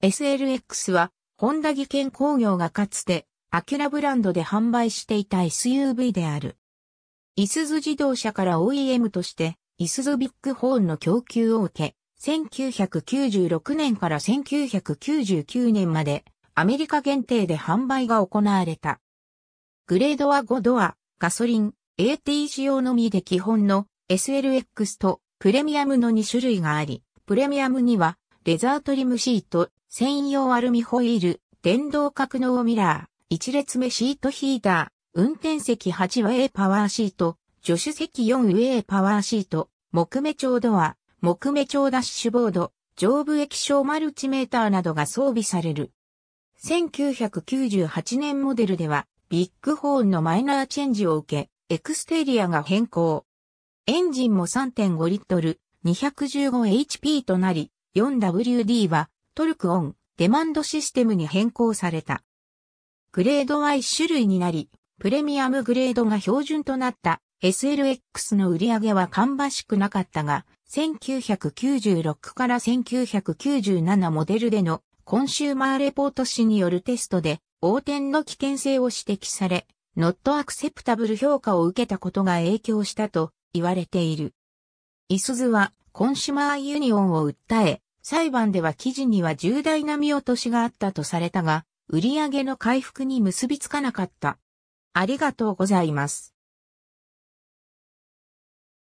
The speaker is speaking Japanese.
SLX は、ホンダ技研工業がかつて、アキュラブランドで販売していた SUV である。イスズ自動車から OEM として、イスズビッグホーンの供給を受け、1996年から1999年まで、アメリカ限定で販売が行われた。グレードは5ドア、ガソリン、AT 仕様のみで基本の SLX とプレミアムの2種類があり、プレミアムにはレザートリムシート、専用アルミホイール、電動格納ミラー、1列目シートヒーター、運転席8ウェイパワーシート、助手席4ウェイパワーシート、木目調ドア、木目調ダッシュボード、上部液晶マルチメーターなどが装備される。1998年モデルでは、ビッグホーンのマイナーチェンジを受け、エクステリアが変更。エンジンも3.5リットル、215HP となり、4WD はトルクオン、デマンドシステムに変更された。グレードは一種類になり、プレミアムグレードが標準となった SLX の売り上げは芳しくなかったが、1996から1997モデルでのコンシューマーレポート誌によるテストで横転の危険性を指摘され、ノットアクセプタブル評価を受けたことが影響したと言われている。イスズはコンシュマーユニオンを訴え、裁判では記事には重大な見落としがあったとされたが、売上の回復に結びつかなかった。ありがとうございます。